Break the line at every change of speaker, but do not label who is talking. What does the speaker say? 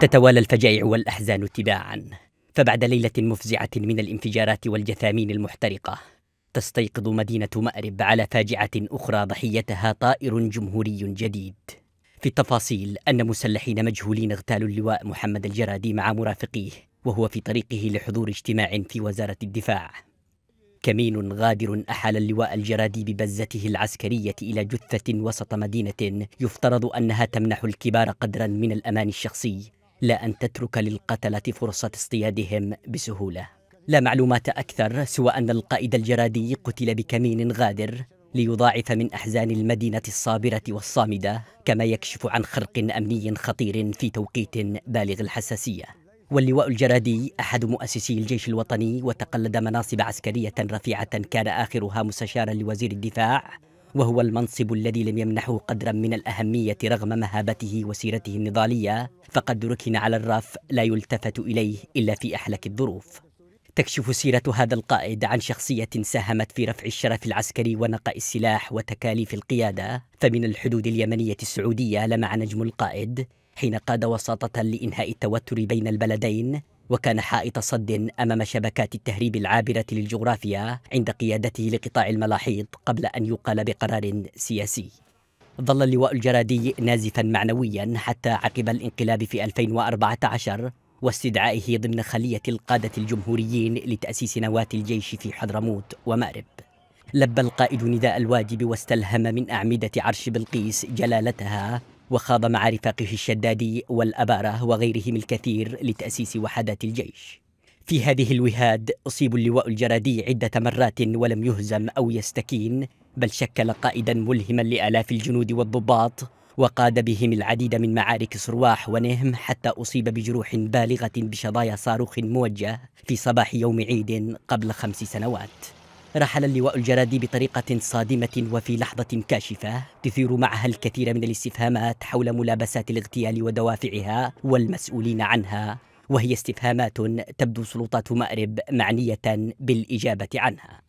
تتوالى الفجائع والأحزان تباعا فبعد ليلة مفزعة من الانفجارات والجثامين المحترقة تستيقظ مدينة مأرب على فاجعة أخرى ضحيتها طائر جمهوري جديد في التفاصيل أن مسلحين مجهولين اغتالوا اللواء محمد الجرادي مع مرافقيه وهو في طريقه لحضور اجتماع في وزارة الدفاع كمين غادر أحال اللواء الجرادي ببزته العسكرية إلى جثة وسط مدينة يفترض أنها تمنح الكبار قدرا من الأمان الشخصي لا أن تترك للقتلة فرصة اصطيادهم بسهولة لا معلومات أكثر سوى أن القائد الجرادي قتل بكمين غادر ليضاعف من أحزان المدينة الصابرة والصامدة كما يكشف عن خرق أمني خطير في توقيت بالغ الحساسية واللواء الجرادي أحد مؤسسي الجيش الوطني وتقلد مناصب عسكرية رفيعة كان آخرها مستشارا لوزير الدفاع وهو المنصب الذي لم يمنحه قدرا من الأهمية رغم مهابته وسيرته النضالية فقد ركن على الرف لا يلتفت إليه إلا في أحلك الظروف تكشف سيرة هذا القائد عن شخصية ساهمت في رفع الشرف العسكري ونقاء السلاح وتكاليف القيادة فمن الحدود اليمنية السعودية لمع نجم القائد حين قاد وساطة لإنهاء التوتر بين البلدين وكان حائط صد أمام شبكات التهريب العابرة للجغرافيا عند قيادته لقطاع الملاحيض قبل أن يقال بقرار سياسي ظل اللواء الجرادي نازفا معنويا حتى عقب الانقلاب في 2014 واستدعائه ضمن خلية القادة الجمهوريين لتأسيس نواة الجيش في حضرموت ومأرب لبى القائد نداء الواجب واستلهم من أعمدة عرش بلقيس جلالتها وخاض مع رفاقه الشدادي والأبارة وغيرهم الكثير لتأسيس وحدات الجيش في هذه الوهاد أصيب اللواء الجرادي عدة مرات ولم يهزم أو يستكين بل شكل قائدا ملهما لآلاف الجنود والضباط وقاد بهم العديد من معارك صرواح ونهم حتى أصيب بجروح بالغة بشظايا صاروخ موجه في صباح يوم عيد قبل خمس سنوات رحل اللواء الجرادي بطريقة صادمة وفي لحظة كاشفة تثير معها الكثير من الاستفهامات حول ملابسات الاغتيال ودوافعها والمسؤولين عنها وهي استفهامات تبدو سلطات مأرب معنية بالإجابة عنها